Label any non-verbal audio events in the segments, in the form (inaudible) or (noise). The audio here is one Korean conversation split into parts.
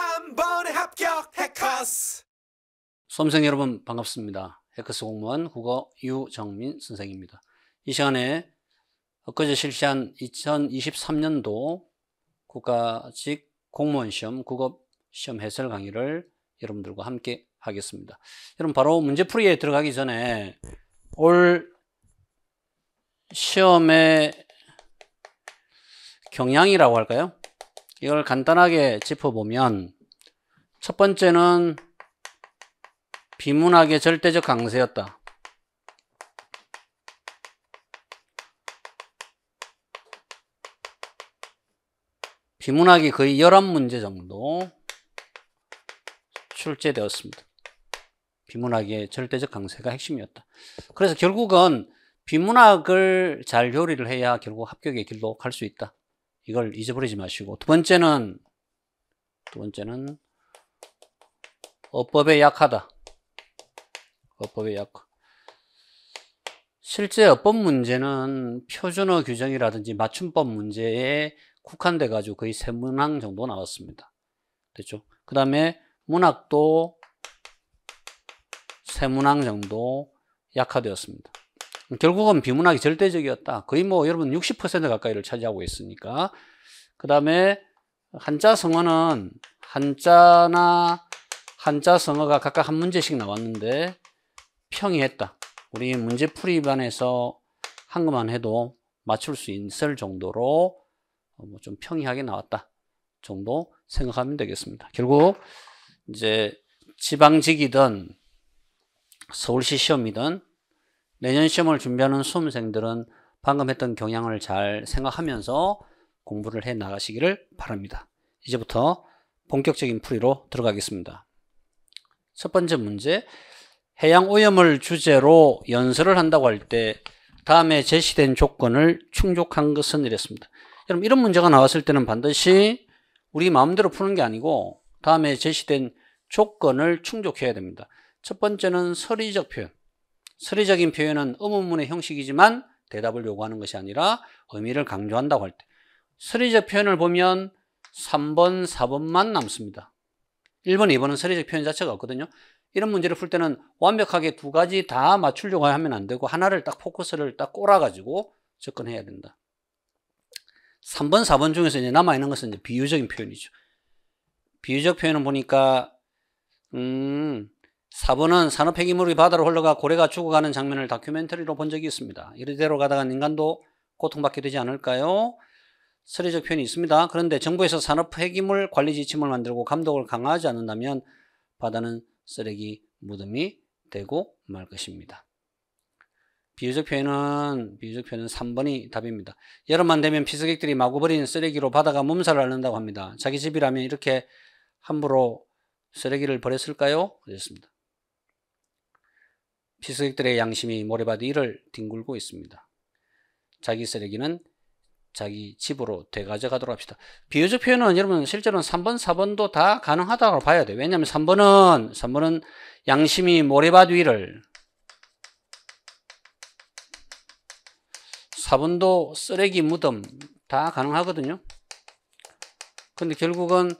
한 번에 합격 해커스 수험생 여러분 반갑습니다 해커스 공무원 국어 유정민 선생입니다 이 시간에 엊그제 실시한 2023년도 국가직 공무원 시험 국어 시험 해설 강의를 여러분들과 함께 하겠습니다 여러분 바로 문제풀이에 들어가기 전에 올 시험의 경향이라고 할까요? 이걸 간단하게 짚어보면 첫 번째는 비문학의 절대적 강세였다. 비문학이 거의 11문제 정도 출제되었습니다. 비문학의 절대적 강세가 핵심이었다. 그래서 결국은 비문학을 잘 요리를 해야 결국 합격의 길로 갈 수 있다. 이걸 잊어버리지 마시고 두 번째는 두 번째는 어법에 약하다. 어법에 약 실제 어법 문제는 표준어 규정이라든지 맞춤법 문제에 국한돼 가지고 거의 세 문항 정도 나왔습니다. 됐죠? 그 다음에 문학도 세 문항 정도 약화되었습니다. 결국은 비문학이 절대적이었다. 거의 뭐 여러분 60% 가까이를 차지하고 있으니까. 그 다음에 한자 성어는 한자나 한자 성어가 각각 한 문제씩 나왔는데 평이했다. 우리 문제풀이반에서 한 것만 해도 맞출 수 있을 정도로 어, 뭐 좀 평이하게 나왔다 정도 생각하면 되겠습니다. 결국 이제 지방직이든 서울시 시험이든 내년 시험을 준비하는 수험생들은 방금 했던 경향을 잘 생각하면서 공부를 해 나가시기를 바랍니다. 이제부터 본격적인 풀이로 들어가겠습니다. 첫 번째 문제, 해양 오염을 주제로 연설을 한다고 할 때 다음에 제시된 조건을 충족한 것은 이랬습니다. 여러분 이런 문제가 나왔을 때는 반드시 우리 마음대로 푸는 게 아니고 다음에 제시된 조건을 충족해야 됩니다. 첫 번째는 서리적 표현. 수리적인 표현은 의문문의 형식이지만 대답을 요구하는 것이 아니라 의미를 강조한다고 할때 수리적 표현을 보면 3번, 4번만 남습니다. 1번, 2번은 수리적 표현 자체가 없거든요. 이런 문제를 풀 때는 완벽하게 두 가지 다 맞추려고 하면 안 되고 하나를 딱 포커스를 딱 꼬라가지고 접근해야 된다. 3번, 4번 중에서 이제 남아있는 것은 이제 비유적인 표현이죠. 비유적 표현은 보니까 음, 4번은 산업폐기물이 바다로 흘러가 고래가 죽어가는 장면을 다큐멘터리로 본 적이 있습니다. 이대로 가다가 인간도 고통받게 되지 않을까요? 서례적 표현이 있습니다. 그런데 정부에서 산업폐기물 관리 지침을 만들고 감독을 강화하지 않는다면 바다는 쓰레기 무덤이 되고 말 것입니다. 비유적 표현은 비유적 표현은 3번이 답입니다. 여름만 되면 피서객들이 마구 버린 쓰레기로 바다가 몸살을 앓는다고 합니다. 자기 집이라면 이렇게 함부로 쓰레기를 버렸을까요? 그렇습니다. 피서객들의 양심이 모래밭 위를 뒹굴고 있습니다. 자기 쓰레기는 자기 집으로 되가져가도록 합시다. 비유적 표현은 여러분 실제로는 3번, 4번도 다 가능하다고 봐야 돼요 왜냐하면 3번은 3번은 양심이 모래밭 위를 4번도 쓰레기 무덤 다 가능하거든요. 근데 결국은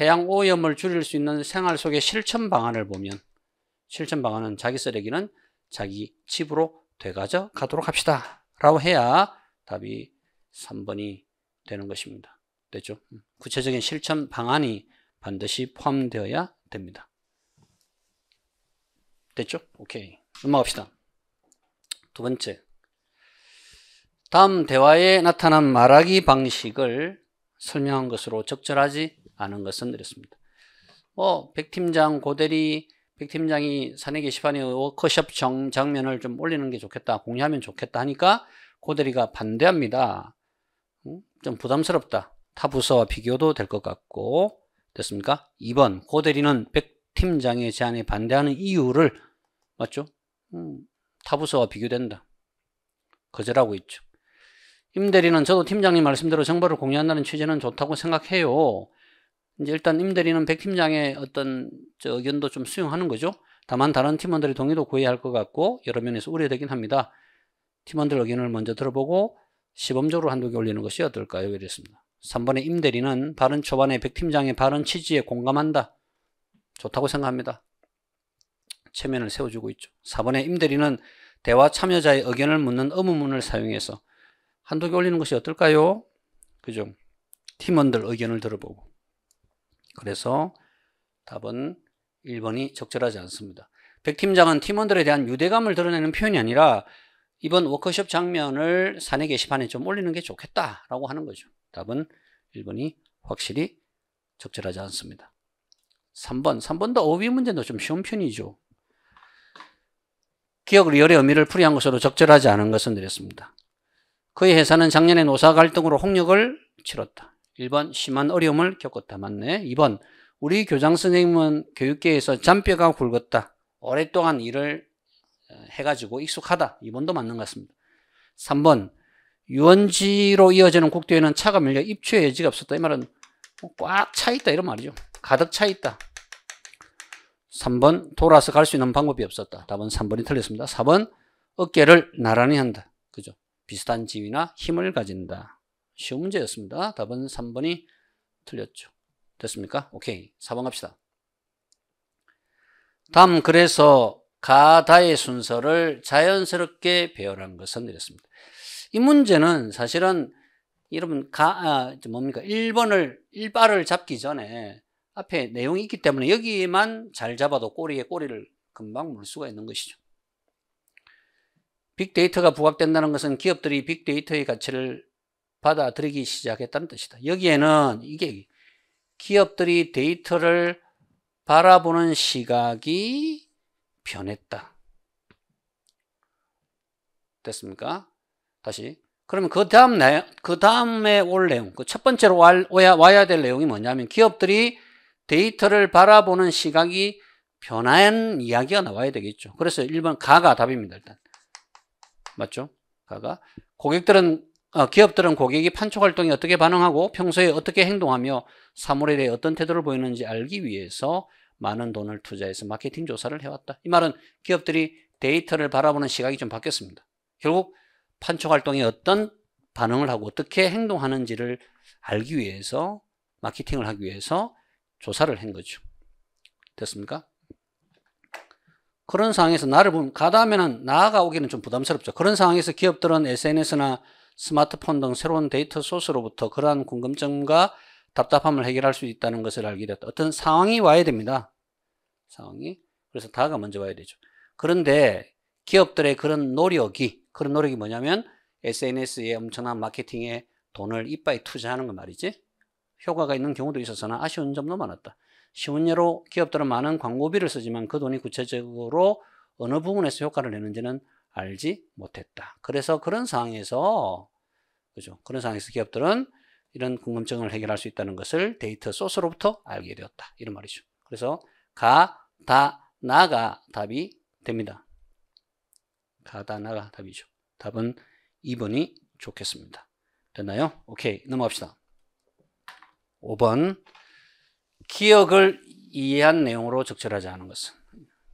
해양 오염을 줄일 수 있는 생활 속의 실천 방안을 보면 실천 방안은 자기 쓰레기는 자기 집으로 되가져 가도록 합시다. 라고 해야 답이 3번이 되는 것입니다. 됐죠? 음. 구체적인 실천 방안이 반드시 포함되어야 됩니다. 됐죠? 오케이. 넘어갑시다. 두 번째. 다음 대화에 나타난 말하기 방식을 설명한 것으로 적절하지 않은 것은 이렇습니다. 뭐, 백 팀장, 고대리, 백 팀장이 사내 게시판에 워크숍 정, 장면을 좀 올리는 게 좋겠다 공유하면 좋겠다 하니까 고대리가 반대합니다 음, 좀 부담스럽다 타 부서와 비교도 될 것 같고 됐습니까? 2번 고대리는 백 팀장의 제안에 반대하는 이유를 맞죠? 음, 타 부서와 비교된다 거절하고 있죠 임대리는 저도 팀장님 말씀대로 정보를 공유한다는 취지는 좋다고 생각해요 이제 일단 임대리는 백 팀장의 어떤 의견도 좀 수용하는 거죠. 다만 다른 팀원들의 동의도 구해야 할 것 같고 여러 면에서 우려되긴 합니다. 팀원들 의견을 먼저 들어보고 시범적으로 한두 개 올리는 것이 어떨까요? 이랬습니다. 3번의 임대리는 발언 초반에 백 팀장의 발언 취지에 공감한다. 좋다고 생각합니다. 체면을 세워주고 있죠. 4번의 임대리는 대화 참여자의 의견을 묻는 의문문을 사용해서 한두 개 올리는 것이 어떨까요? 그죠? 팀원들 의견을 들어보고 그래서 답은 1번이 적절하지 않습니다. 백 팀장은 팀원들에 대한 유대감을 드러내는 표현이 아니라 이번 워크숍 장면을 사내 게시판에 좀 올리는 게 좋겠다라고 하는 거죠. 답은 1번이 확실히 적절하지 않습니다. 3번, 3번도 어휘 문제도 좀 쉬운 편이죠. 기억 리얼의 의미를 풀이한 것으로 적절하지 않은 것은 드렸습니다. 그의 회사는 작년에 노사 갈등으로 홍역을 치렀다. 1번 심한 어려움을 겪었다. 맞네. 2번 우리 교장 선생님은 교육계에서 잔뼈가 굵었다. 오랫동안 일을 어, 해가지고 익숙하다. 2번도 맞는 것 같습니다. 3번 유원지로 이어지는 국도에는 차가 밀려 입추의 여지가 없었다. 이 말은 뭐 꽉차 있다 이런 말이죠. 가득 차 있다. 3번 돌아서 갈 수 있는 방법이 없었다. 답은 3번이 틀렸습니다. 4번 어깨를 나란히 한다. 그죠? 비슷한 지위나 힘을 가진다. 쉬운 문제였습니다. 답은 3번이 틀렸죠. 됐습니까? 오케이. 4번 갑시다. 다음 그래서 가다의 순서를 자연스럽게 배열한 것은 이랬습니다. 이 문제는 사실은 여러분 가 아, 뭡니까? 1번을 1발을 잡기 전에 앞에 내용이 있기 때문에 여기만 잘 잡아도 꼬리에 꼬리를 금방 물 수가 있는 것이죠. 빅데이터가 부각된다는 것은 기업들이 빅데이터의 가치를 받아들이기 시작했다는 뜻이다. 여기에는 이게 기업들이 데이터를 바라보는 시각이 변했다. 됐습니까? 다시. 그러면 그 다음 내, 그 다음에 올 내용, 그 첫 번째로 와야, 와야 될 내용이 뭐냐면 기업들이 데이터를 바라보는 시각이 변한 이야기가 나와야 되겠죠. 그래서 1번 가가 답입니다, 일단. 맞죠? 가가. 고객들은 어, 기업들은 고객이 판촉 활동에 어떻게 반응하고 평소에 어떻게 행동하며 사물에 대해 어떤 태도를 보이는지 알기 위해서 많은 돈을 투자해서 마케팅 조사를 해왔다. 이 말은 기업들이 데이터를 바라보는 시각이 좀 바뀌었습니다. 결국 판촉 활동에 어떤 반응을 하고 어떻게 행동하는지를 알기 위해서 마케팅을 하기 위해서 조사를 한 거죠. 됐습니까? 그런 상황에서 나를 보면 가다하면은 나아가오기는 좀 부담스럽죠. 그런 상황에서 기업들은 SNS나 스마트폰 등 새로운 데이터 소스로부터 그러한 궁금증과 답답함을 해결할 수 있다는 것을 알게 되었다. 어떤 상황이 와야 됩니다. 상황이. 그래서 다가 먼저 와야 되죠. 그런데 기업들의 그런 노력이, 그런 노력이 뭐냐면 SNS에 엄청난 마케팅에 돈을 이빨에 투자하는 거 말이지. 효과가 있는 경우도 있어서는 아쉬운 점도 많았다. 쉬운 예로 기업들은 많은 광고비를 쓰지만 그 돈이 구체적으로 어느 부분에서 효과를 내는지는 알지 못했다. 그래서 그런 상황에서 그죠? 그런 상황에서 기업들은 이런 궁금증을 해결할 수 있다는 것을 데이터 소스로부터 알게 되었다. 이런 말이죠. 그래서 가, 다, 나가 답이 됩니다. 가다 나가 답이죠. 답은 2번이 좋겠습니다. 됐나요? 오케이. 넘어갑시다. 5번. 기억을 이해한 내용으로 적절하지 않은 것은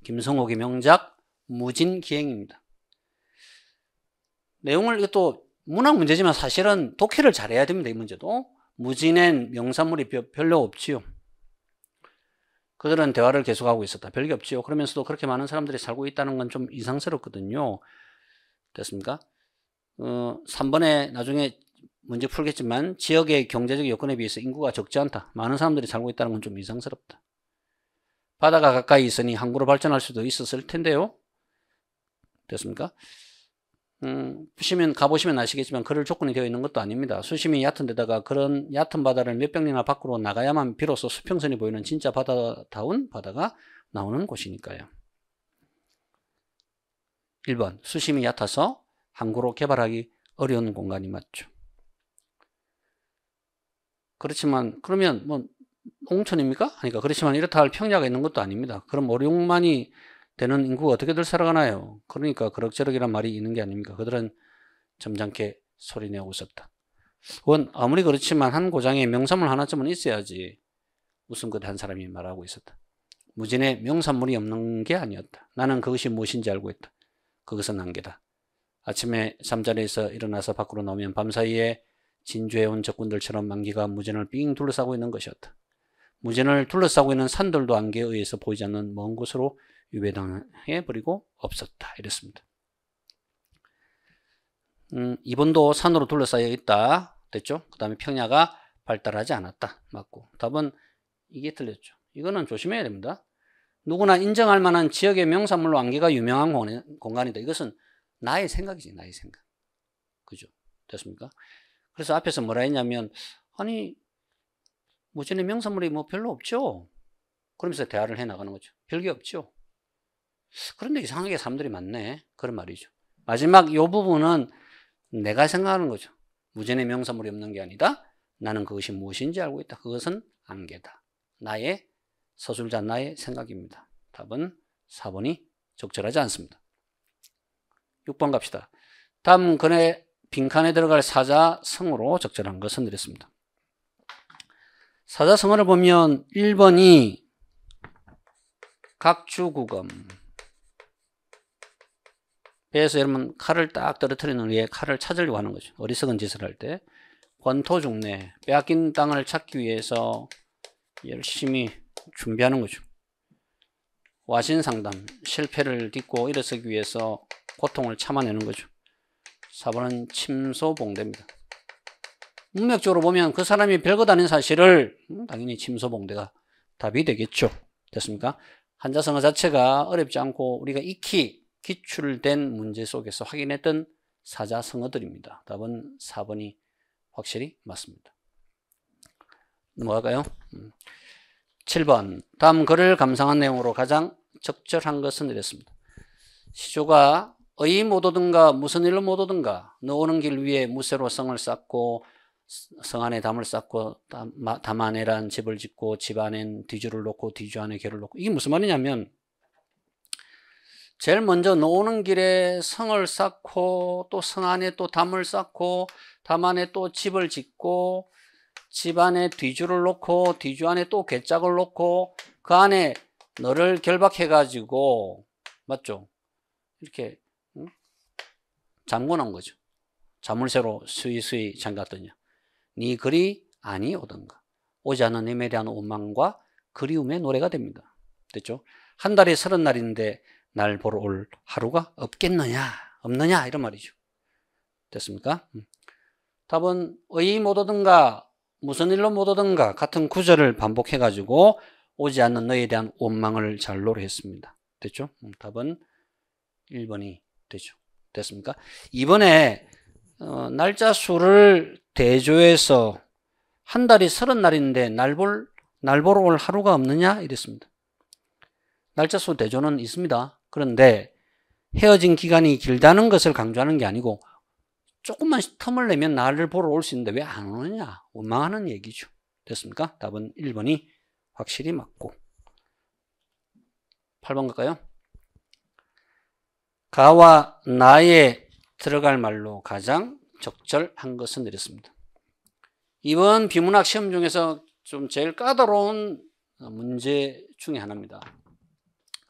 김성옥의 명작 무진기행입니다. 내용을 이것도 문학 문제지만 사실은 독해를 잘해야 됩니다. 이 문제도. 무진엔 명산물이 별로 없지요. 그들은 대화를 계속하고 있었다. 별게 없지요. 그러면서도 그렇게 많은 사람들이 살고 있다는 건 좀 이상스럽거든요. 됐습니까? 어, 3번에 나중에 문제 풀겠지만 지역의 경제적 여건에 비해서 인구가 적지 않다. 많은 사람들이 살고 있다는 건 좀 이상스럽다. 바다가 가까이 있으니 항구로 발전할 수도 있었을 텐데요. 됐습니까? 음, 보시면 가보시면 아시겠지만 그럴 조건이 되어 있는 것도 아닙니다. 수심이 얕은 데다가 그런 얕은 바다를 몇백이나 밖으로 나가야만 비로소 수평선이 보이는 진짜 바다다운 바다가 나오는 곳이니까요. 1번 수심이 얕아서 항구로 개발하기 어려운 공간이 맞죠. 그렇지만 그러면 뭐 농촌입니까? 하니까 그러니까 그렇지만 이렇다 할 평야가 있는 것도 아닙니다. 그럼 오륙만이 되는 인구가 어떻게들 살아가나요? 그러니까 그럭저럭이란 말이 있는 게 아닙니까? 그들은 점잖게 소리내고 있었다. 그 아무리 그렇지만 한 고장에 명산물 하나쯤은 있어야지 무슨 끝에한 사람이 말하고 있었다. 무진에 명산물이 없는 게 아니었다. 나는 그것이 무엇인지 알고 있다. 그것은 안개다. 아침에 잠자리에서 일어나서 밖으로 나오면 밤사이에 진주에온 적군들처럼 만기가 무진을 삥 둘러싸고 있는 것이었다. 무진을 둘러싸고 있는 산들도 안개에 의해서 보이지 않는 먼 곳으로 유배당해버리고 없었다. 이랬습니다. 음, 이번도 산으로 둘러싸여 있다. 됐죠? 그 다음에 평야가 발달하지 않았다. 맞고. 답은 이게 틀렸죠. 이거는 조심해야 됩니다. 누구나 인정할 만한 지역의 명산물로 안개가 유명한 공간이다. 이것은 나의 생각이지, 나의 생각. 그죠? 됐습니까? 그래서 앞에서 뭐라 했냐면, 아니, 무전의 뭐 명산물이 뭐 별로 없죠? 그러면서 대화를 해 나가는 거죠. 별게 없죠? 그런데 이상하게 사람들이 많네. 그런 말이죠. 마지막 이 부분은 내가 생각하는 거죠. 무죄의 명사물이 없는 게 아니다. 나는 그것이 무엇인지 알고 있다. 그것은 안개다. 나의 서술자 나의 생각입니다. 답은 4번이 적절하지 않습니다. 6번 갑시다. 다음 근에 빈칸에 들어갈 사자 성어로 적절한 것은 드렸습니다. 사자 성어를 보면 1번이 각주구검 그래서 여러분 칼을 딱 떨어뜨리는 위에 칼을 찾으려고 하는 거죠. 어리석은 짓을 할 때. 권토중내, 빼앗긴 땅을 찾기 위해서 열심히 준비하는 거죠. 와신상담, 실패를 딛고 일어서기 위해서 고통을 참아내는 거죠. 4번은 침소봉대입니다. 문맥적으로 보면 그 사람이 별거다닌 사실을 음, 당연히 침소봉대가 답이 되겠죠. 됐습니까? 한자성어 자체가 어렵지 않고 우리가 익히 기출된 문제 속에서 확인했던 사자성어들입니다. 답은 4번이 확실히 맞습니다. 넘어갈까요? 7번 음. 다음 글을 감상한 내용으로 가장 적절한 것은 이랬습니다. 시조가 의 못오든가 무슨 일로 못오든가 너 오는 길 위에 무쇠로 성을 쌓고 성 안에 담을 쌓고 담, 담 안에란 집을 짓고 집 안엔 뒤주를 놓고 뒤주 안에 개를 놓고 이게 무슨 말이냐면 제일 먼저 노는 길에 성을 쌓고 또 성 안에 또 담을 쌓고 담 안에 또 집을 짓고 집 안에 뒤주를 놓고 뒤주 안에 또 괴짝을 놓고 그 안에 너를 결박해 가지고 맞죠? 이렇게 잠궈 놓은 거죠. 자물쇠로 수이수이 잠갔더니네 글이 아니오던가. 오지 않은 님에 대한 원망과 그리움의 노래가 됩니다. 됐죠? 한 달에 서른 날인데 날 보러 올 하루가 없겠느냐, 없느냐, 이런 말이죠. 됐습니까? 음. 답은 의못 오든가 무슨 일로 못 오든가 같은 구절을 반복해가지고 오지 않는 너에 대한 원망을 잘 노래했습니다. 됐죠? 음, 답은 1번이 되죠. 됐습니까? 이번에 어, 날짜 수를 대조해서 한 달이 서른 날인데 날볼 날보러 올 하루가 없느냐 이랬습니다. 날짜 수 대조는 있습니다. 그런데 헤어진 기간이 길다는 것을 강조하는 게 아니고 조금만 틈을 내면 나를 보러 올 수 있는데 왜 안 오느냐 원망하는 얘기죠. 됐습니까? 답은 1번이 확실히 맞고 8번 갈까요? 가와 나에 들어갈 말로 가장 적절한 것은 내렸습니다. 이번 비문학 시험 중에서 좀 제일 까다로운 문제 중의 하나입니다.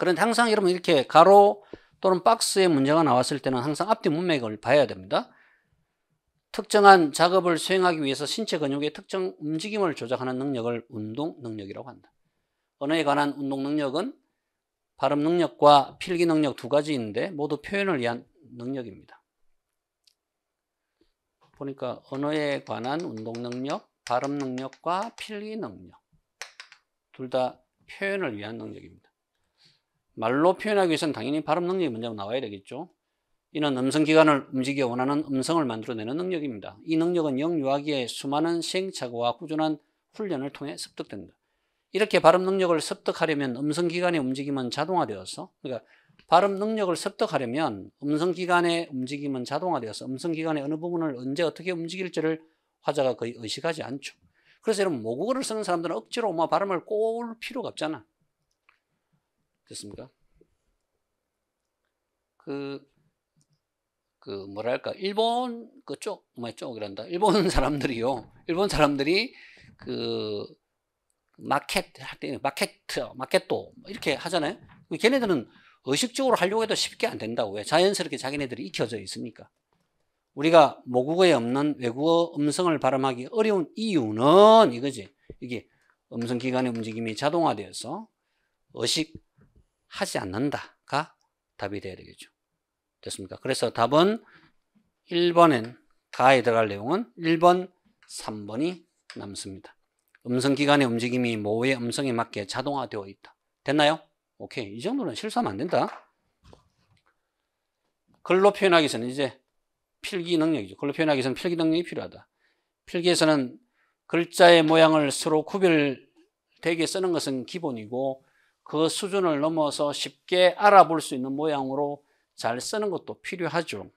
그런데 항상 여러분 이렇게 가로 또는 박스에 문제가 나왔을 때는 항상 앞뒤 문맥을 봐야 됩니다. 특정한 작업을 수행하기 위해서 신체 근육의 특정 움직임을 조작하는 능력을 운동 능력이라고 한다. 언어에 관한 운동 능력은 발음 능력과 필기 능력 두 가지인데 모두 표현을 위한 능력입니다. 보니까 언어에 관한 운동 능력, 발음 능력과 필기 능력 둘 다 표현을 위한 능력입니다. 말로 표현하기 위해서는 당연히 발음 능력이 먼저 나와야 되겠죠. 이는 음성기관을 움직여 원하는 음성을 만들어내는 능력입니다. 이 능력은 영유아기의 수많은 시행착오와 꾸준한 훈련을 통해 습득된다. 이렇게 발음 능력을 습득하려면 음성기관의 움직임은 자동화되어서 그러니까 발음 능력을 습득하려면 음성기관의 움직임은 자동화되어서 음성기관의 어느 부분을 언제 어떻게 움직일지를 화자가 거의 의식하지 않죠. 그래서 이런 모국어를 쓰는 사람들은 억지로 엄마 뭐 발음을 꼬울 필요가 없잖아. 됐습니까? 그, 그, 뭐랄까, 일본, 그 쪽, 뭐, 쪽이란다. 일본 (laughs) 사람들이요. 일본 사람들이 그, 마켓 할 때 마켓, 마켓도 이렇게 하잖아요. 그 걔네들은 의식적으로 하려고 해도 쉽게 안 된다고 요 자연스럽게 자기네들이 익혀져 있으니까. 우리가 모국어에 없는 외국어 음성을 발음하기 어려운 이유는 이거지. 이게 음성 기관의 움직임이 자동화되어서 의식 하지 않는다가 답이 돼야 되겠죠. 됐습니까? 그래서 답은 1번엔 가에 들어갈 내용은 1번, 3번이 남습니다. 음성기관의 움직임이 모의 음성에 맞게 자동화되어 있다. 됐나요? 오케이. 이 정도는 실수하면 안 된다. 글로 표현하기 위해서는 이제 필기 능력이죠. 글로 표현하기 위해서는 필기 능력이 필요하다. 필기에서는 글자의 모양을 서로 구별되게 쓰는 것은 기본이고 그 수준을 넘어서 쉽게 알아볼 수 있는 모양으로 잘 쓰는 것도 필요하죠.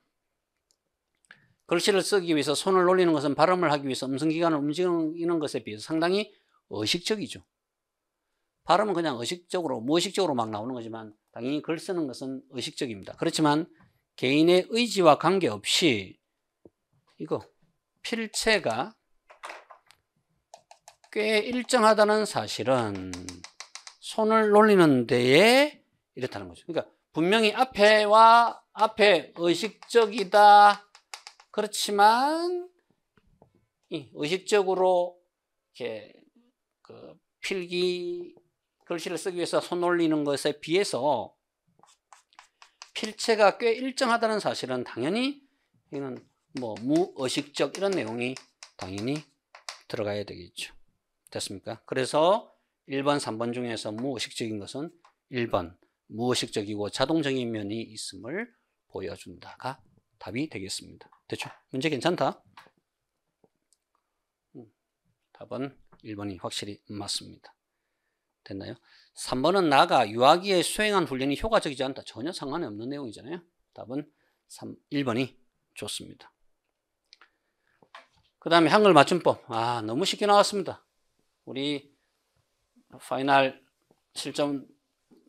글씨를 쓰기 위해서 손을 올리는 것은 발음을 하기 위해서 음성기관을 움직이는 것에 비해서 상당히 의식적이죠. 발음은 그냥 의식적으로, 무의식적으로 막 나오는 거지만 당연히 글 쓰는 것은 의식적입니다. 그렇지만 개인의 의지와 관계없이 이거 필체가 꽤 일정하다는 사실은 손을 놀리는 데에 이렇다는 거죠. 그러니까 분명히 앞에와 앞에 의식적이다. 그렇지만 의식적으로 이렇게 그 필기 글씨를 쓰기 위해서 손 올리는 것에 비해서 필체가 꽤 일정하다는 사실은 당연히 이는 뭐 무의식적 이런 내용이 당연히 들어가야 되겠죠. 됐습니까? 그래서 1번, 3번 중에서 무의식적인 것은 1번 무의식적이고 자동적인 면이 있음을 보여준다가 답이 되겠습니다. 됐죠? 문제 괜찮다? 음, 답은 1번이 확실히 맞습니다. 됐나요? 3번은 나가 유아기에 수행한 훈련이 효과적이지 않다. 전혀 상관이 없는 내용이잖아요. 답은 3, 1번이 좋습니다. 그 다음에 한글 맞춤법. 아, 너무 쉽게 나왔습니다. 우리 파이널 실전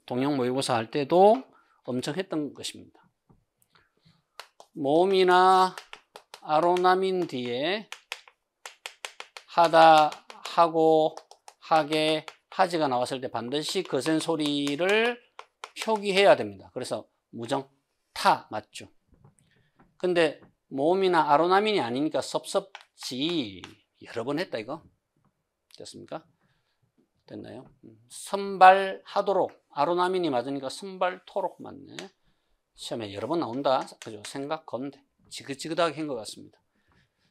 동영 모의고사 할 때도 엄청 했던 것입니다. 몸이나 아로나민 뒤에 하다, 하고, 하게, 하지가 나왔을 때 반드시 거센 소리를 표기해야 됩니다. 그래서 무정, 타 맞죠. 근데 모음이나 아로나민이 아니니까 섭섭지 여러 번 했다 이거 됐습니까? 됐나요? 음. 선발하도록 아로나민이 맞으니까 선발토록 맞네. 시험에 여러 번 나온다. 그죠? 생각 건데 지긋지긋하게 한것 같습니다.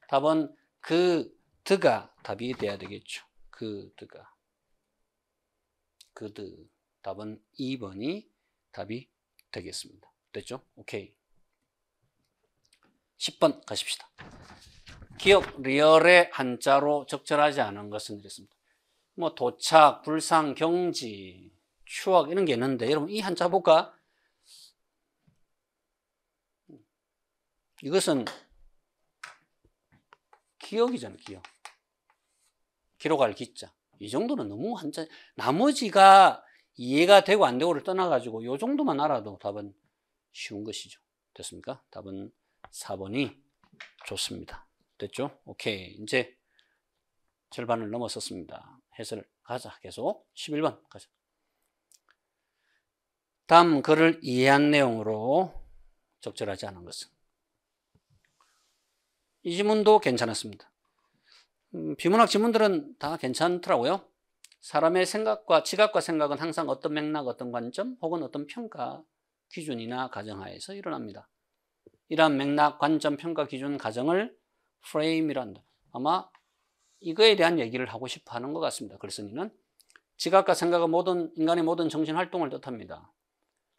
답은 그 드가 답이 돼야 되겠죠. 그 드가 그 드. 답은 2번이 답이 되겠습니다. 됐죠? 오케이. 10번 가십시다. 기억 리얼의 한자로 적절하지 않은 것은 이랬습니다. 뭐 도착, 불상, 경지, 추억 이런 게 있는데 여러분 이 한자 볼까? 이것은 기억이잖아, 기억. 기록할 기자. 이 정도는 너무 한자. 나머지가 이해가 되고 안 되고를 떠나가지고 요 정도만 알아도 답은 쉬운 것이죠. 됐습니까? 답은 4번이 좋습니다. 됐죠? 오케이. 이제 절반을 넘었었습니다. 해설 가자. 계속 11번 가자. 다음 글을 이해한 내용으로 적절하지 않은 것은 이 지문도 괜찮았습니다. 음, 비문학 지문들은 다 괜찮더라고요. 사람의 생각과 지각과 생각은 항상 어떤 맥락, 어떤 관점 혹은 어떤 평가 기준이나 가정하에서 일어납니다. 이러한 맥락, 관점, 평가 기준, 가정을 프레임이란다. 아마 이거에 대한 얘기를 하고 싶어 하는 것 같습니다. 글쓴이는 지각과 생각은 모든 인간의 모든 정신 활동을 뜻합니다.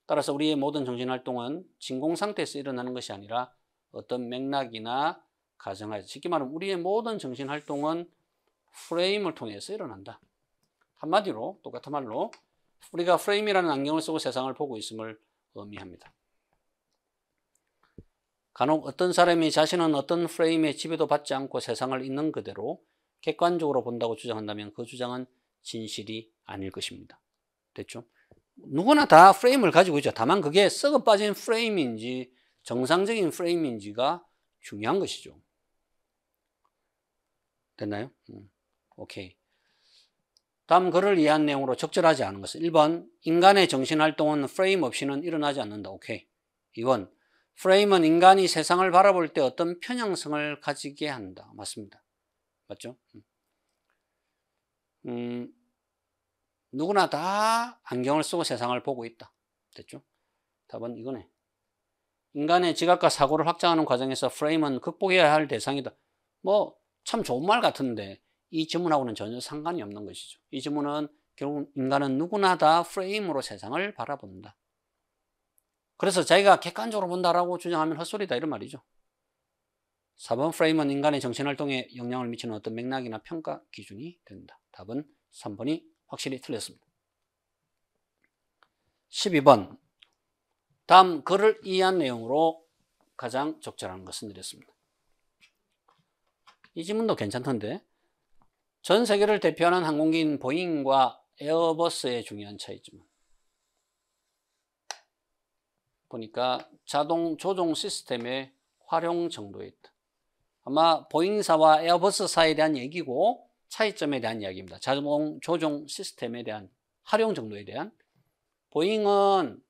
따라서 우리의 모든 정신 활동은 진공 상태에서 일어나는 것이 아니라 어떤 맥락이나 가정하에 쉽게 말하면 우리의 모든 정신 활동은 프레임을 통해서 일어난다. 한마디로 똑같은 말로 우리가 프레임이라는 안경을 쓰고 세상을 보고 있음을 의미합니다. 간혹 어떤 사람이 자신은 어떤 프레임의 지배도 받지 않고 세상을 있는 그대로 객관적으로 본다고 주장한다면 그 주장은 진실이 아닐 것입니다. 됐죠? 누구나 다 프레임을 가지고 있죠. 다만 그게 썩어 빠진 프레임인지 정상적인 프레임인지가 중요한 것이죠. 됐나요? 음, 오케이. 다음 글을 이해한 내용으로 적절하지 않은 것은 1번 인간의 정신활동은 프레임 없이는 일어나지 않는다. 오케이. 2번 프레임은 인간이 세상을 바라볼 때 어떤 편향성을 가지게 한다. 맞습니다. 맞죠? 음. 음, 누구나 다 안경을 쓰고 세상을 보고 있다. 됐죠? 답은 이거네. 인간의 지각과 사고를 확장하는 과정에서 프레임은 극복해야 할 대상이다. 뭐, 참 좋은 말 같은데, 이 지문하고는 전혀 상관이 없는 것이죠. 이 지문은 결국 인간은 누구나 다 프레임으로 세상을 바라본다. 그래서 자기가 객관적으로 본다라고 주장하면 헛소리다 이런 말이죠. 4번 프레임은 인간의 정신활동에 영향을 미치는 어떤 맥락이나 평가 기준이 된다. 답은 3번이 확실히 틀렸습니다. 12번 다음 글을 이해한 내용으로 가장 적절한 것은 드렸습니다. 이 질문도 괜찮던데 전 세계를 대표하는 항공기인 보잉과 에어버스의 중요한 차이점 보니까 자동 조종 시스템의 활용 정도에 있다. 아마 보잉사와 에어버스사에 대한 얘기고 차이점에 대한 이야기입니다. 자동 조종 시스템에 대한 활용 정도에 대한 보잉은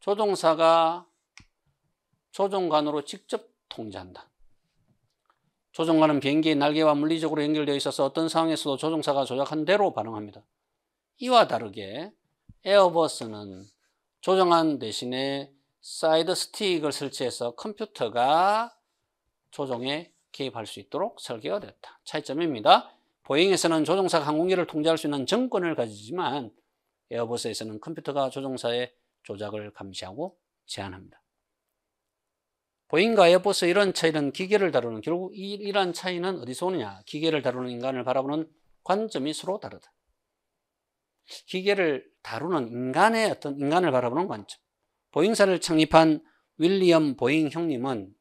조종사가 조종관으로 직접 통제한다. 조종관은 비행기의 날개와 물리적으로 연결되어 있어서 어떤 상황에서도 조종사가 조작한 대로 반응합니다. 이와 다르게 에어버스는 조종한 대신에 사이드 스틱을 설치해서 컴퓨터가 조정에 개입할 수 있도록 설계가 됐다. 차이점입니다. 보잉에서는 조종사가 항공기를 통제할 수 있는 정권을 가지지만 에어버스에서는 컴퓨터가 조종사의 조작을 감시하고 제한합니다. 보잉과 에어버스 이런 차이는 기계를 다루는 결국 이러한 차이는 어디서 오느냐 기계를 다루는 인간을 바라보는 관점이 서로 다르다. 기계를 다루는 인간의 어떤 인간을 바라보는 관점. 보잉사를 창립한 윌리엄 보잉 형님은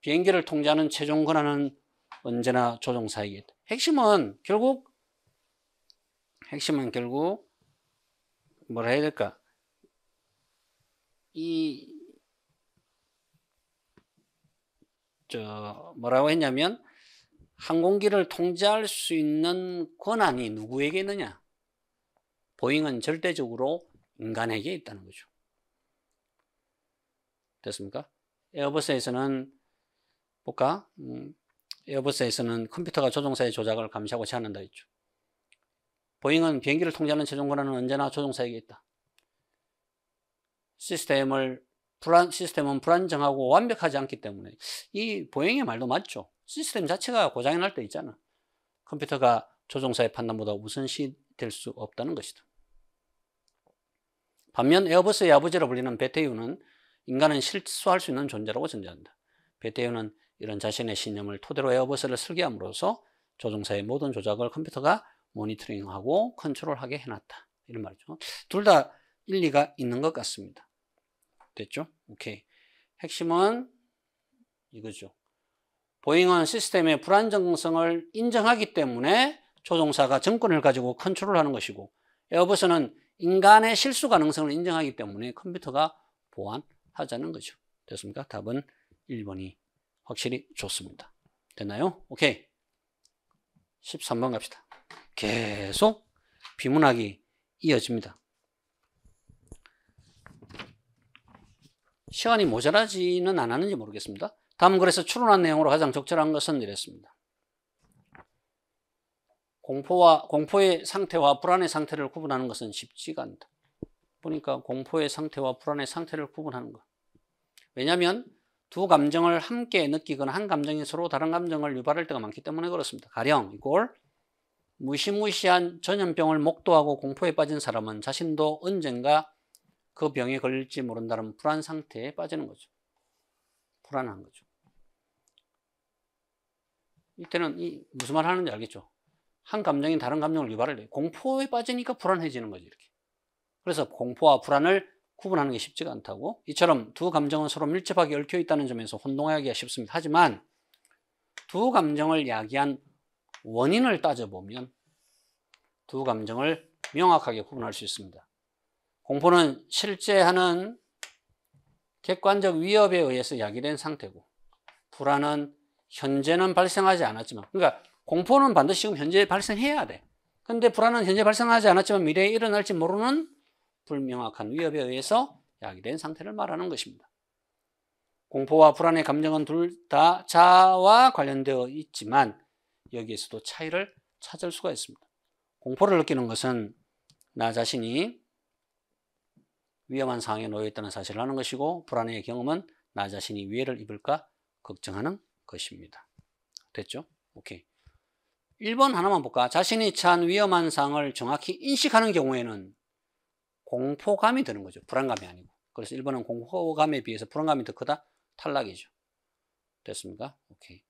비행기를 통제하는 최종 권한은 언제나 조종사에게 있다. 핵심은 결국 핵심은 결국 뭐라 해야 될까? 이 저 뭐라고 했냐면 항공기를 통제할 수 있는 권한이 누구에게 있느냐? 보잉은 절대적으로 인간에게 있다는 거죠. 됐습니까? 에어버스에서는 볼까? 음, 에어버스에서는 컴퓨터가 조종사의 조작을 감시하고 제한한다 했죠. 보잉은 비행기를 통제하는 최종 권한은 언제나 조종사에게 있다. 시스템을 불안, 시스템은 불안정하고 완벽하지 않기 때문에 이 보잉의 말도 맞죠. 시스템 자체가 고장이 날 때 있잖아. 컴퓨터가 조종사의 판단보다 우선시 될 수 없다는 것이다. 반면 에어버스의 아버지라 불리는 베테유는 인간은 실수할 수 있는 존재라고 전제한다. 베테유는 이런 자신의 신념을 토대로 에어버스를 설계함으로써 조종사의 모든 조작을 컴퓨터가 모니터링하고 컨트롤하게 해놨다. 이런 말이죠. 둘 다 일리가 있는 것 같습니다. 됐죠? 오케이. 핵심은 이거죠. 보잉은 시스템의 불안정성을 인정하기 때문에 조종사가 정권을 가지고 컨트롤하는 것이고 에어버스는 인간의 실수 가능성을 인정하기 때문에 컴퓨터가 보완하자는 거죠. 됐습니까? 답은 1번이 확실히 좋습니다. 됐나요? 오케이. 13번 갑시다. 계속 비문학이 이어집니다. 시간이 모자라지는 않았는지 모르겠습니다. 다음 글에서 추론한 내용으로 가장 적절한 것은 이랬습니다. 공포와 공포의 상태와 불안의 상태를 구분하는 것은 쉽지가 않다. 보니까 공포의 상태와 불안의 상태를 구분하는 것. 왜냐하면 두 감정을 함께 느끼거나 한 감정이 서로 다른 감정을 유발할 때가 많기 때문에 그렇습니다. 가령 이걸 무시무시한 전염병을 목도하고 공포에 빠진 사람은 자신도 언젠가 그 병에 걸릴지 모른다는 불안 상태에 빠지는 거죠. 불안한 거죠. 이때는 이 무슨 말 하는지 알겠죠? 한 감정이 다른 감정을 유발을 해요. 공포에 빠지니까 불안해지는 거죠. 이렇게. 그래서 공포와 불안을 구분하는 게 쉽지가 않다고 이처럼 두 감정은 서로 밀접하게 얽혀 있다는 점에서 혼동하기가 쉽습니다. 하지만 두 감정을 야기한 원인을 따져보면 두 감정을 명확하게 구분할 수 있습니다. 공포는 실제 하는 객관적 위협에 의해서 야기된 상태고 불안은 현재는 발생하지 않았지만 그러니까 공포는 반드시 지금 현재 발생해야 돼. 근데 불안은 현재 발생하지 않았지만 미래에 일어날지 모르는 불명확한 위협에 의해서 야기된 상태를 말하는 것입니다. 공포와 불안의 감정은 둘 다자와 관련되어 있지만 여기에서도 차이를 찾을 수가 있습니다. 공포를 느끼는 것은 나 자신이 위험한 상황에 놓여 있다는 사실을 하는 것이고 불안의 경험은 나 자신이 위해를 입을까 걱정하는 것입니다. 됐죠? 오케이. 1번 하나만 볼까? 자신이 처 위험한 상황을 정확히 인식하는 경우에는 공포감이 드는 거죠. 불안감이 아니고. 그래서 1번은 공포감에 비해서 불안감이 더 크다? 탈락이죠. 됐습니까? 오케이.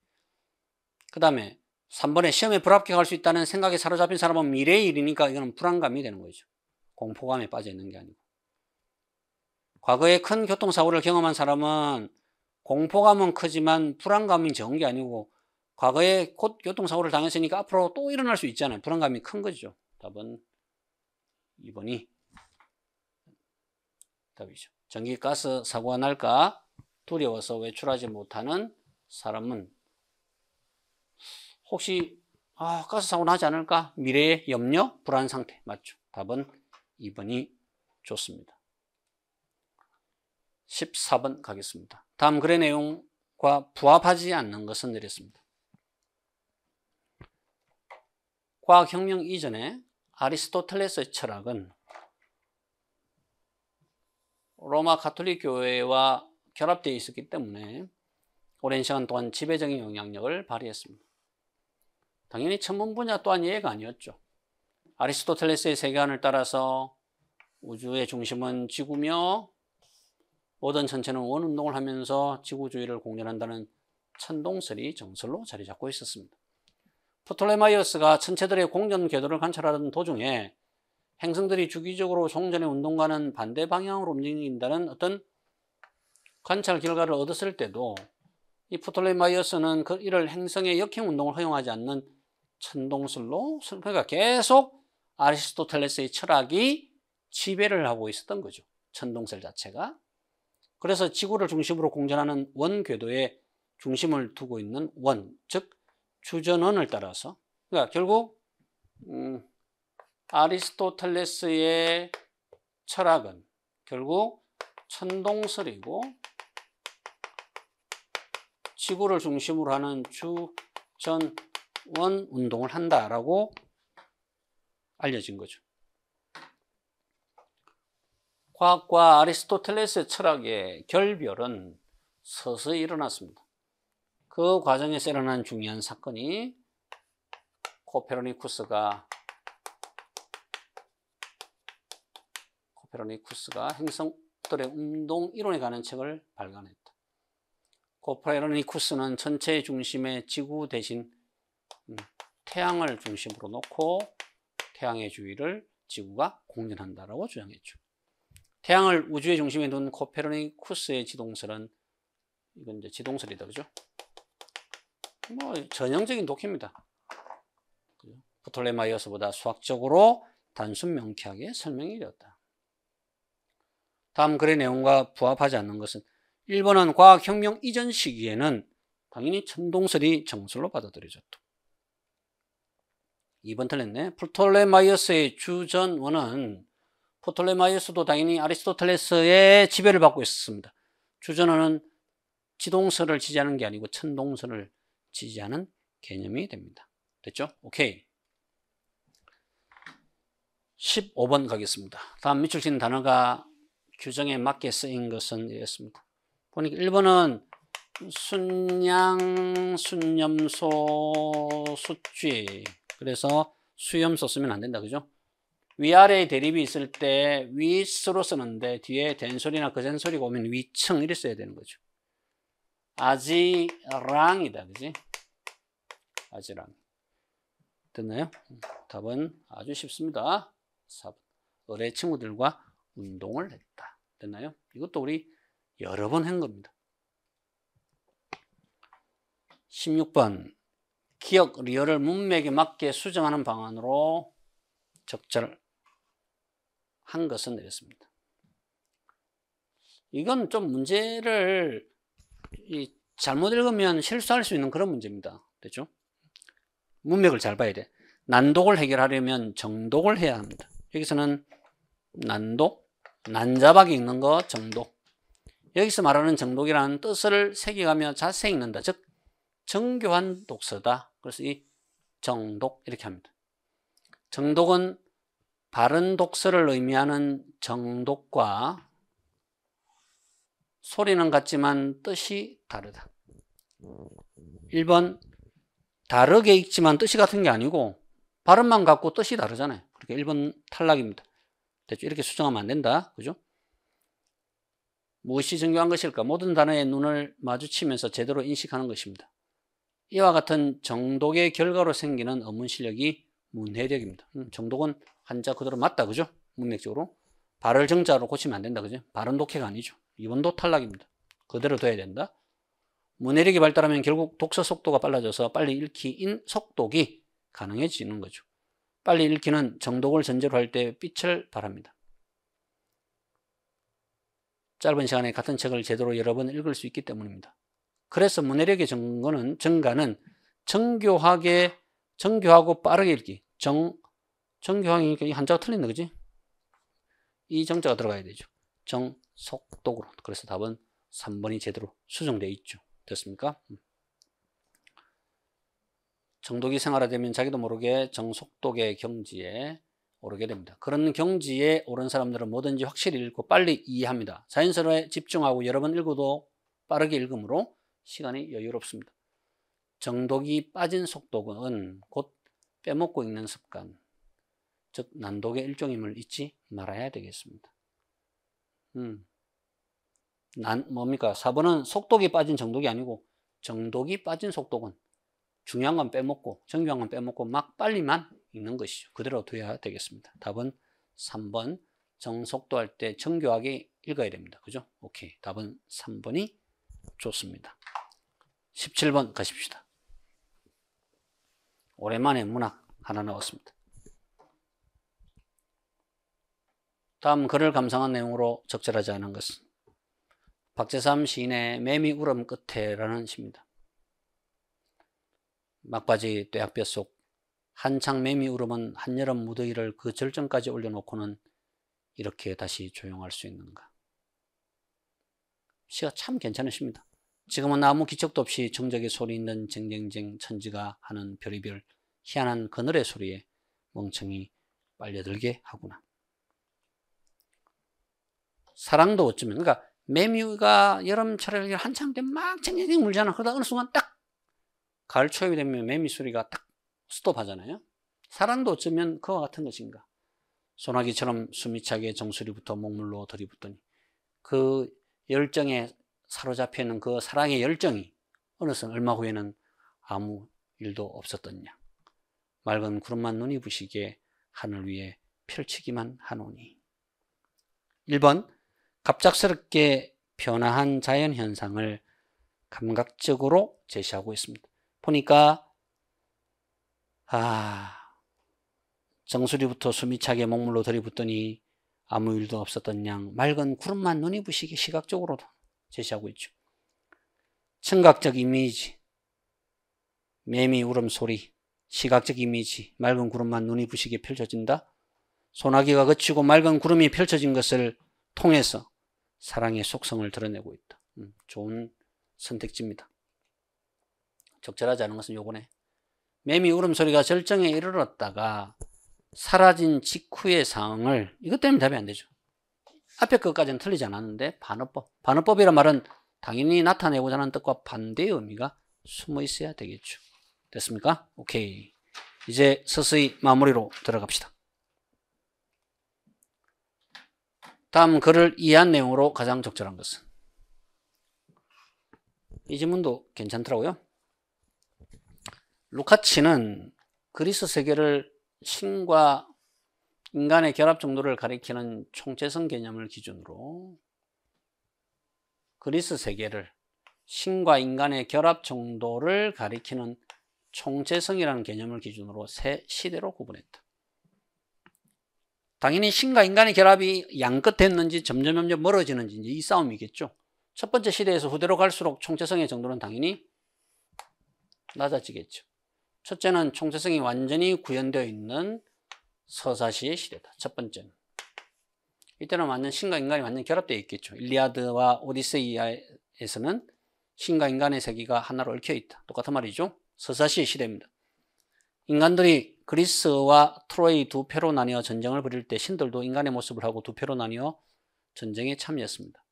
그 다음에 3번에 시험에 불합격할 수 있다는 생각에 사로잡힌 사람은 미래의 일이니까 이거는 불안감이 되는 거죠. 공포감에 빠져 있는 게 아니고. 과거에 큰 교통사고를 경험한 사람은 공포감은 크지만 불안감이 적은 게 아니고 과거에 곧 교통사고를 당했으니까 앞으로 또 일어날 수 있잖아요. 불안감이 큰 거죠. 답은 2번이 답이죠. 전기가스 사고가 날까 두려워서 외출하지 못하는 사람은 혹시 아, 가스 사고 나지 않을까? 미래의 염려, 불안 상태. 맞죠? 답은 2번이 좋습니다. 14번 가겠습니다. 다음 글의 내용과 부합하지 않는 것은 내렸습니다. 과학혁명 이전에 아리스토텔레스의 철학은 로마 가톨릭 교회와 결합되어 있었기 때문에 오랜 시간 동안 지배적인 영향력을 발휘했습니다. 당연히 천문 분야 또한 예가 아니었죠. 아리스토텔레스의 세계관을 따라서 우주의 중심은 지구며 모든 천체는 원운동을 하면서 지구주의를 공전한다는 천동설이 정설로 자리 잡고 있었습니다. 프톨레마이어스가 천체들의 공전 궤도를 관찰하던 도중에 행성들이 주기적으로 종전의 운동과는 반대 방향으로 움직인다는 어떤 관찰 결과를 얻었을 때도 이 프톨레마이어스는 그 이를 행성의 역행 운동을 허용하지 않는 천동술로 그러니 계속 아리스토텔레스의 철학이 지배를 하고 있었던 거죠. 천동설 자체가. 그래서 지구를 중심으로 공전하는 원궤도에 중심을 두고 있는 원, 즉 주전원을 따라서 그러니까 결국 음, 아리스토텔레스의 철학은 결국 천동설이고 지구를 중심으로 하는 주전원 운동을 한다라고 알려진 거죠. 과학과 아리스토텔레스의 철학의 결별은 서서히 일어났습니다. 그 과정에서 일어난 중요한 사건이 코페르니쿠스가 코페르니쿠스가 행성들의 운동 이론에 관한 책을 발간했다. 코페르니쿠스는 전체 중심의 지구 대신 음, 태양을 중심으로 놓고 태양의 주위를 지구가 공전한다라고 주장했죠. 태양을 우주의 중심에 둔 코페르니쿠스의 지동설은 이건 이제 지동설이다 그죠? 뭐 전형적인 독해입니다. 그톨레마이어스보다 수학적으로 단순 명쾌하게 설명이 되었다. 다음 글의 내용과 부합하지 않는 것은 1번은 과학혁명 이전 시기에는 당연히 천동설이 정설로 받아들여졌다. 2번 틀렸네. 프톨레마이어스의 주전원은 프톨레마이어스도 당연히 아리스토텔레스의 지배를 받고 있었습니다. 주전원은 지동설을 지지하는 게 아니고 천동설을 지지하는 개념이 됩니다. 됐죠? 오케이. 15번 가겠습니다. 다음 밑줄 친 단어가 규정에 맞게 쓰인 것은 이랬습니다. 보니까 1번은 순양, 순염소, 수취. 그래서 수염소 쓰면 안 된다. 그죠? 위아래의 대립이 있을 때 위스로 쓰는데 뒤에 된소리나 거센소리가 오면 위층 이렇게 써야 되는 거죠. 아지랑이다. 그지? 아지랑. 됐나요? 답은 아주 쉽습니다. 4번. 의뢰 친구들과 운동을 했다. 됐나요? 이것도 우리 여러 번 한 겁니다. 16번 기억 리얼을 문맥에 맞게 수정하는 방안으로 적절한 것은 내렸습니다. 이건 좀 문제를 잘못 읽으면 실수할 수 있는 그런 문제입니다. 됐죠? 문맥을 잘 봐야 돼. 난독을 해결하려면 정독을 해야 합니다. 여기서는 난독, 난자박이 읽는 거 정독. 여기서 말하는 정독이라는 뜻을 새겨가며 자세히 읽는다. 즉, 정교한 독서다. 그래서 이 정독 이렇게 합니다. 정독은 바른 독서를 의미하는 정독과 소리는 같지만 뜻이 다르다. 1번 다르게 읽지만 뜻이 같은 게 아니고 발음만 갖고 뜻이 다르잖아요. 그러니 1번 탈락입니다. 됐죠? 이렇게 수정하면 안 된다. 그죠? 무엇이 정교한 것일까? 모든 단어의 눈을 마주치면서 제대로 인식하는 것입니다. 이와 같은 정독의 결과로 생기는 업문 실력이 문해력입니다. 음, 정독은 한자 그대로 맞다. 그죠? 문맥적으로. 발을 정자로 고치면 안 된다. 그죠? 발은 독해가 아니죠. 이번도 탈락입니다. 그대로 둬야 된다. 문해력이 발달하면 결국 독서 속도가 빨라져서 빨리 읽기 인 속독이 가능해지는 거죠. 빨리 읽히는 정독을 전제로 할 때 빛을 바랍니다. 짧은 시간에 같은 책을 제대로 여러 번 읽을 수 있기 때문입니다. 그래서 문해력의 정거는 정가는 정교하게 정교하고 빠르게 읽기. 정 정교하니까 이 한자가 틀린다 그지? 이 정자가 들어가야 되죠. 정속독으로. 그래서 답은 3번이 제대로 수정되어 있죠. 됐습니까? 정독이 생활화되면 자기도 모르게 정속독의 경지에 오르게 됩니다. 그런 경지에 오른 사람들은 뭐든지 확실히 읽고 빨리 이해합니다. 자연스러에 집중하고 여러 번 읽어도 빠르게 읽으므로 시간이 여유롭습니다. 정독이 빠진 속독은 곧 빼먹고 읽는 습관, 즉 난독의 일종임을 잊지 말아야 되겠습니다. 음. 난 뭡니까? 4번은 속독이 빠진 정독이 아니고 정독이 빠진 속독은 중요한 건 빼먹고 정교한 건 빼먹고 막 빨리만 읽는 것이죠. 그대로 둬야 되겠습니다. 답은 3번 정속도 할 때 정교하게 읽어야 됩니다. 그죠? 오케이. 답은 3번이 좋습니다. 17번 가십시다. 오랜만에 문학 하나 나왔습니다. 다음 글을 감상한 내용으로 적절하지 않은 것은 박재삼 시인의 매미 울음 끝에라는 시입니다. 막바지 떼약볕속 한창 매미 울음은 한여름 무더위를 그 절정까지 올려놓고는 이렇게 다시 조용할 수 있는가. 시가 참 괜찮으십니다. 지금은 아무 기척도 없이 정적의 소리 있는 쟁쟁쟁 천지가 하는 별의별 희한한 그늘의 소리에 멍청이 빨려들게 하구나. 사랑도 어쩌면 그러니까 매미가 여름철에 한창 때 막 쟁쟁쟁 울잖아. 그러다 어느 순간 딱 가을 초입이 되면 매미 소리가 딱 스톱하잖아요. 사랑도 어쩌면 그와 같은 것인가. 소나기처럼 숨이 차게 정수리부터 목물로 들이붙더니 그 열정에 사로잡혀 있는 그 사랑의 열정이 어느덧 얼마 후에는 아무 일도 없었더냐. 맑은 구름만 눈이 부시게 하늘 위에 펼치기만 하노니. 1번 갑작스럽게 변화한 자연현상을 감각적으로 제시하고 있습니다. 보니까 아 정수리부터 숨이 차게 목물로 들이붓더니 아무 일도 없었던 양 맑은 구름만 눈이 부시게 시각적으로도 제시하고 있죠. 청각적 이미지, 매미 울음소리, 시각적 이미지, 맑은 구름만 눈이 부시게 펼쳐진다. 소나기가 그치고 맑은 구름이 펼쳐진 것을 통해서 사랑의 속성을 드러내고 있다. 음, 좋은 선택지입니다. 적절하지 않은 것은 요거네. 매미 울음소리가 절정에 이르렀다가 사라진 직후의 상황을 이것 때문에 답이 안 되죠. 앞에 것까지는 틀리지 않았는데 반어법. 반어법이란 말은 당연히 나타내고자 하는 뜻과 반대의 의미가 숨어 있어야 되겠죠. 됐습니까? 오케이. 이제 서서히 마무리로 들어갑시다. 다음 글을 이해한 내용으로 가장 적절한 것은 이 질문도 괜찮더라고요. 루카치는 그리스 세계를 신과 인간의 결합 정도를 가리키는 총체성 개념을 기준으로 그리스 세계를 신과 인간의 결합 정도를 가리키는 총체성이라는 개념을 기준으로 세 시대로 구분했다. 당연히 신과 인간의 결합이 양끝에 있는지 점점 점점 멀어지는지 이 싸움이겠죠. 첫 번째 시대에서 후대로 갈수록 총체성의 정도는 당연히 낮아지겠죠. 첫째는 총체성이 완전히 구현되어 있는 서사시의 시대다. 첫 번째는. 이때는 완전 신과 인간이 완전 결합되어 있겠죠. 일리아드와 오디세이에서는 아 신과 인간의 세계가 하나로 얽혀 있다. 똑같은 말이죠. 서사시의 시대입니다. 인간들이 그리스와 트로이 두 패로 나뉘어 전쟁을 벌일 때 신들도 인간의 모습을 하고 두 패로 나뉘어 전쟁에 참여했습니다.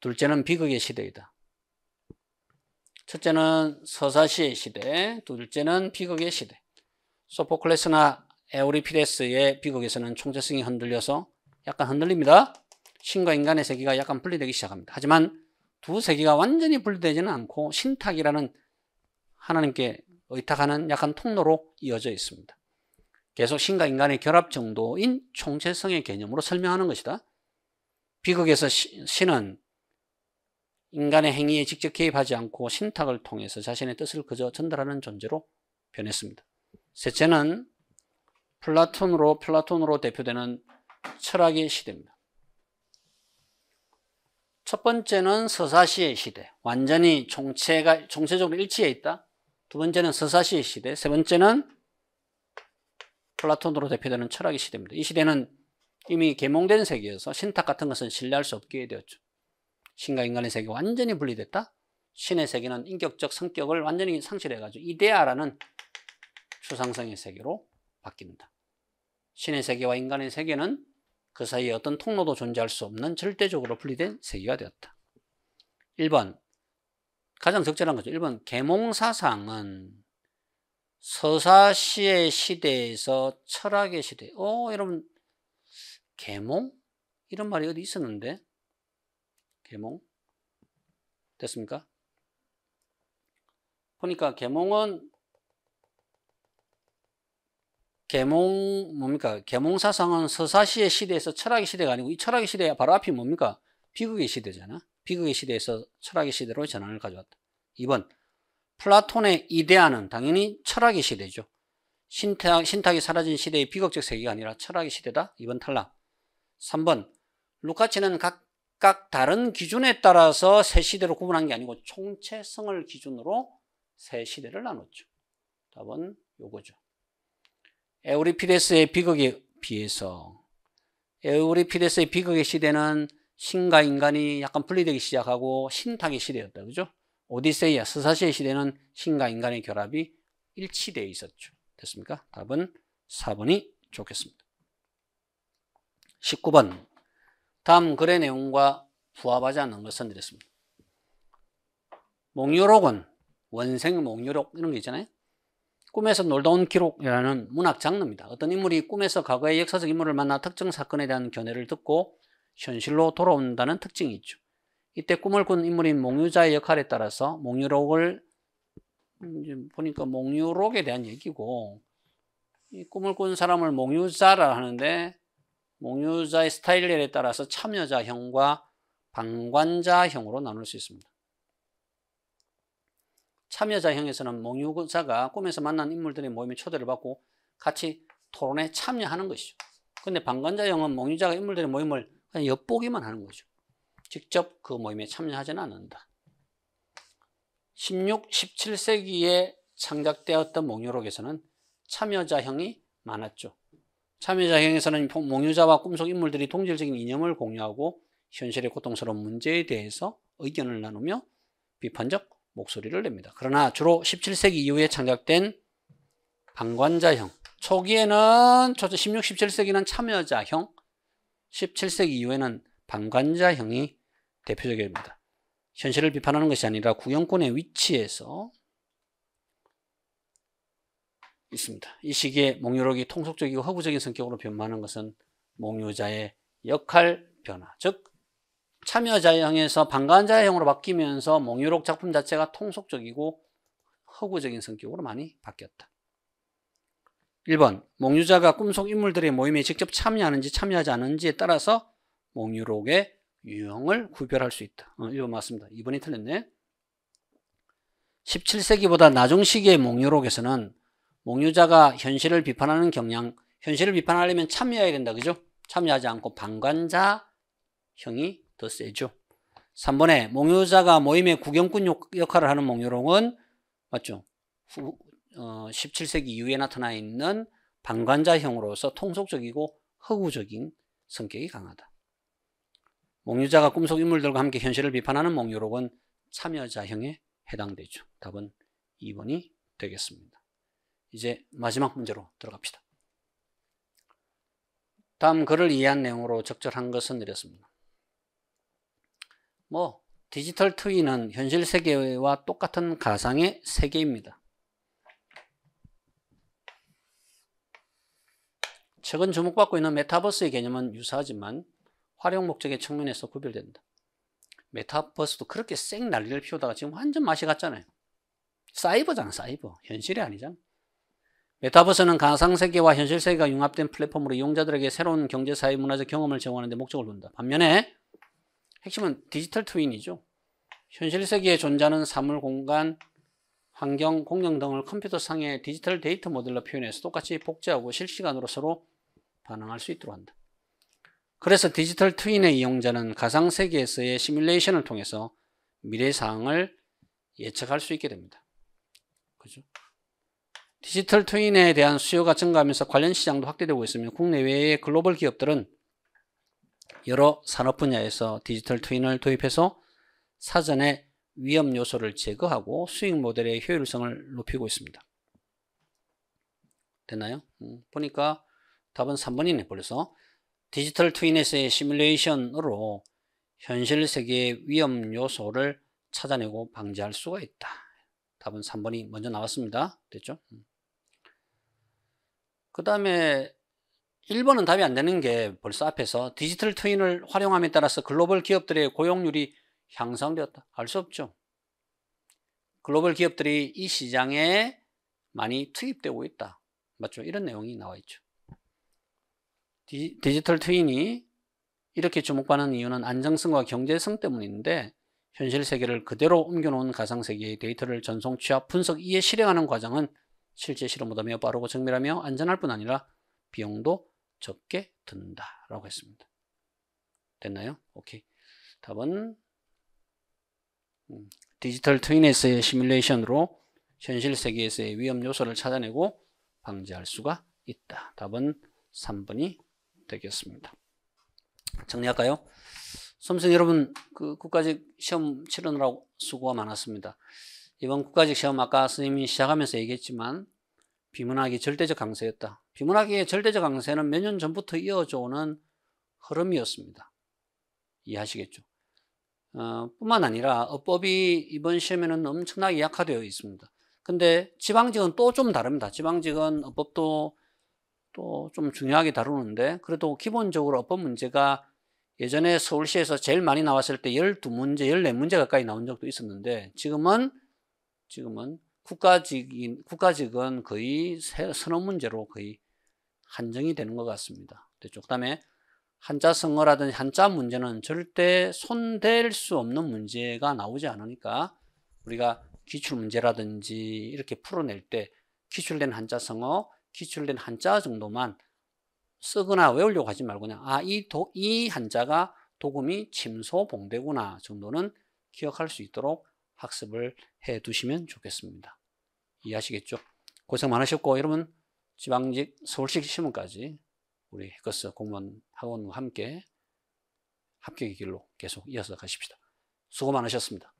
둘째는 비극의 시대이다. 첫째는 서사시의 시대, 둘째는 비극의 시대. 소포클레스나 에우리피데스의 비극에서는 총체성이 흔들려서 약간 흔들립니다. 신과 인간의 세계가 약간 분리되기 시작합니다. 하지만 두 세계가 완전히 분리되지는 않고 신탁이라는 하나님께 의탁하는 약간 통로로 이어져 있습니다. 계속 신과 인간의 결합 정도인 총체성의 개념으로 설명하는 것이다. 비극에서 신은 인간의 행위에 직접 개입하지 않고 신탁을 통해서 자신의 뜻을 그저 전달하는 존재로 변했습니다. 셋째는 플라톤으로 플라톤으로 대표되는 철학의 시대입니다. 첫 번째는 서사시의 시대, 완전히 총체가 총체적으로 일치해 있다. 두 번째는 서사시의 시대, 세 번째는 플라톤으로 대표되는 철학의 시대입니다. 이 시대는 이미 계몽된 세계여서 신탁 같은 것은 신뢰할 수 없게 되었죠. 신과 인간의 세계가 완전히 분리됐다. 신의 세계는 인격적 성격을 완전히 상실해가지고 이데아라는 추상성의 세계로 바뀐다. 신의 세계와 인간의 세계는 그 사이에 어떤 통로도 존재할 수 없는 절대적으로 분리된 세계가 되었다. 1번 가장 적절한 거죠. 1번 계몽사상은 서사시의 시대에서 철학의 시대. 어, 여러분 계몽? 이런 말이 어디 있었는데 계몽 됐습니까? 보니까 계몽은 계몽 뭡니까? 계몽 사상은 서사시의 시대에서 철학의 시대가 아니고 이 철학의 시대 바로 앞이 뭡니까? 비극의 시대잖아. 비극의 시대에서 철학의 시대로 전환을 가져왔다. 2번 플라톤의 이데아는 당연히 철학의 시대죠. 신탁, 신탁이 사라진 시대의 비극적 세계가 아니라 철학의 시대다. 2번 탈락. 3번 루카치는 각 각각 다른 기준에 따라서 세 시대로 구분한 게 아니고 총체성을 기준으로 세 시대를 나눴죠. 답은 요거죠. 에우리피데스의 비극에 비해서 에우리피데스의 비극의 시대는 신과 인간이 약간 분리되기 시작하고 신탁의 시대였다. 그죠? 오디세이와 스사시의 시대는 신과 인간의 결합이 일치되어 있었죠. 됐습니까? 답은 4번이 좋겠습니다. 19번 다음 글의 내용과 부합하지 않는 걸 선드렸습니다. 몽유록은 원생 몽유록 이런 게 있잖아요. 꿈에서 놀다 온 기록이라는 문학 장르입니다. 어떤 인물이 꿈에서 과거의 역사적 인물을 만나 특정 사건에 대한 견해를 듣고 현실로 돌아온다는 특징이 있죠. 이때 꿈을 꾼 인물인 몽유자의 역할에 따라서 몽유록을 음, 보니까 몽유록에 대한 얘기고 이 꿈을 꾼 사람을 몽유자라 하는데 목유자의 스타일에 따라서 참여자형과 방관자형으로 나눌 수 있습니다. 참여자형에서는 목류자가 꿈에서 만난 인물들의 모임에 초대를 받고 같이 토론에 참여하는 것이죠. 근데 방관자형은 목류자가 인물들의 모임을 그냥 엿보기만 하는 거죠. 직접 그 모임에 참여하지는 않는다. 16, 17세기에 창작되었던 목요록에서는 참여자형이 많았죠. 참여자형에서는 몽유자와 꿈속 인물들이 통질적인 이념을 공유하고 현실의 고통스러운 문제에 대해서 의견을 나누며 비판적 목소리를 냅니다. 그러나 주로 17세기 이후에 창작된 방관자형 초기에는 16, 17세기는 참여자형 17세기 이후에는 방관자형이 대표적입니다. 현실을 비판하는 것이 아니라 구형권의 위치에서 있습니다. 이 시기에 몽유록이 통속적이고 허구적인 성격으로 변모하는 것은 몽유자의 역할 변화, 즉 참여자형에서 방관자형으로 바뀌면서 몽유록 작품 자체가 통속적이고 허구적인 성격으로 많이 바뀌었다. 1번 몽유자가 꿈속 인물들의 모임에 직접 참여하는지 참여하지 않은지에 따라서 몽유록의 유형을 구별할 수 있다. 어, 1번 맞습니다. 2번이 틀렸네. 17세기보다 나중 시기의 몽유록에서는 목유자가 현실을 비판하는 경향, 현실을 비판하려면 참여해야 된다. 그죠? 참여하지 않고 방관자 형이 더 세죠. 3번에 목유자가 모임의 구경꾼 역할을 하는 목유롱은 맞죠? 후, 어, 17세기 이후에 나타나 있는 방관자형으로서 통속적이고 허구적인 성격이 강하다. 목유자가 꿈속 인물들과 함께 현실을 비판하는 목유록은 참여자형에 해당되죠. 답은 2번이 되겠습니다. 이제 마지막 문제로 들어갑시다. 다음 글을 이해한 내용으로 적절한 것은 이랬습니다. 뭐 디지털 트윈은 현실 세계와 똑같은 가상의 세계입니다. 최근 주목받고 있는 메타버스의 개념은 유사하지만 활용 목적의 측면에서 구별된다. 메타버스도 그렇게 쌩 난리를 피우다가 지금 완전 맛이 갔잖아요. 사이버잖아 사이버. 현실이 아니잖아. 메타버스는 가상세계와 현실세계가 융합된 플랫폼으로 이용자들에게 새로운 경제사회 문화적 경험을 제공하는 데 목적을 둔다. 반면에 핵심은 디지털 트윈이죠. 현실세계에 존재하는 사물, 공간, 환경, 공룡 등을 컴퓨터상의 디지털 데이터 모델로 표현해서 똑같이 복제하고 실시간으로 서로 반응할 수 있도록 한다. 그래서 디지털 트윈의 이용자는 가상세계에서의 시뮬레이션을 통해서 미래 상황을 예측할 수 있게 됩니다. 그죠? 디지털 트윈에 대한 수요가 증가하면서 관련 시장도 확대되고 있으며 국내외의 글로벌 기업들은 여러 산업 분야에서 디지털 트윈을 도입해서 사전에 위험 요소를 제거하고 수익 모델의 효율성을 높이고 있습니다. 됐나요? 음, 보니까 답은 3번이네 벌써 디지털 트윈에서의 시뮬레이션으로 현실 세계의 위험 요소를 찾아내고 방지할 수가 있다. 답은 3번이 먼저 나왔습니다. 됐죠? 음. 그 다음에 1번은 답이 안 되는 게 벌써 앞에서 디지털 트윈을 활용함에 따라서 글로벌 기업들의 고용률이 향상되었다. 알 수 없죠. 글로벌 기업들이 이 시장에 많이 투입되고 있다. 맞죠? 이런 내용이 나와 있죠. 디, 디지털 트윈이 이렇게 주목받는 이유는 안정성과 경제성 때문인데 현실 세계를 그대로 옮겨놓은 가상세계의 데이터를 전송, 취합, 분석, 이에 실행하는 과정은 실제 실험보다 매우 빠르고 정밀하며 안전할 뿐 아니라 비용도 적게 든다 라고 했습니다 됐나요? 오케이 답은 음, 디지털 트윈에서의 시뮬레이션으로 현실 세계에서의 위험 요소를 찾아내고 방지할 수가 있다 답은 3번이 되겠습니다 정리할까요? 수험생 여러분 그 국가직 시험 치르느라고 수고가 많았습니다 이번 국가직 시험 아까 선생님이 시작하면서 얘기했지만 비문학이 절대적 강세였다. 비문학의 절대적 강세는 몇 년 전부터 이어져 오는 흐름이었습니다. 이해하시겠죠? 어, 뿐만 아니라 어법이 이번 시험에는 엄청나게 약화되어 있습니다. 근데 지방직은 또 좀 다릅니다. 지방직은 어법도 또 좀 중요하게 다루는데 그래도 기본적으로 어법 문제가 예전에 서울시에서 제일 많이 나왔을 때 12문제, 14문제 가까이 나온 적도 있었는데 지금은 지금은 국가직인, 국가직은 거의 선언 문제로 거의 한정이 되는 것 같습니다. 그 그렇죠. 다음에 한자 성어라든지 한자 문제는 절대 손댈 수 없는 문제가 나오지 않으니까 우리가 기출 문제라든지 이렇게 풀어낼 때 기출된 한자 성어, 기출된 한자 정도만 쓰거나 외우려고 하지 말고 그냥 아, 이, 도, 이 한자가 도금이 침소 봉대구나 정도는 기억할 수 있도록 학습을 해 두시면 좋겠습니다. 이해하시겠죠? 고생 많으셨고 이러면 지방직 서울시 시험까지 우리 해커스 공무원 학원과 함께 합격의 길로 계속 이어서 가십시다. 수고 많으셨습니다.